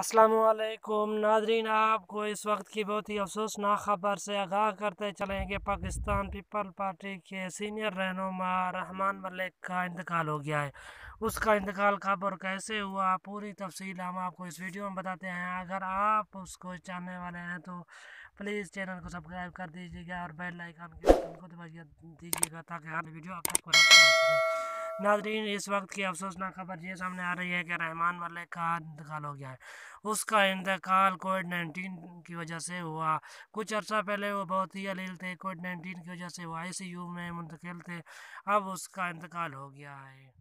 असलकुम नादरीन आपको इस वक्त की बहुत ही अफसोसनाक खबर से आगाह करते चलें कि पाकिस्तान पीपल पार्टी के सीनियर रहनुमा रहमान मलिक का इंतकाल हो गया है उसका इंतकाल कब और कैसे हुआ पूरी तफसील हम आपको इस वीडियो में बताते हैं अगर आप उसको जानने वाले हैं तो प्लीज़ चैनल को सब्सक्राइब कर दीजिएगा और बेल लाइकन के बटन को दबाइए दीजिएगा ताकि हर वीडियो आप तक पहुँच नाजरीन इस वक्त की अफसोसनाक खबर ये सामने आ रही है कि रहमान मलिक का इंतकाल हो गया है उसका इंतकाल कोविड नाइन्टीन की वजह से हुआ कुछ अर्सा पहले वो बहुत ही अलील थे कोविड नाइन्टीन की वजह से वो आई सी यू में मुंतकिल थे अब उसका इंतकाल हो गया है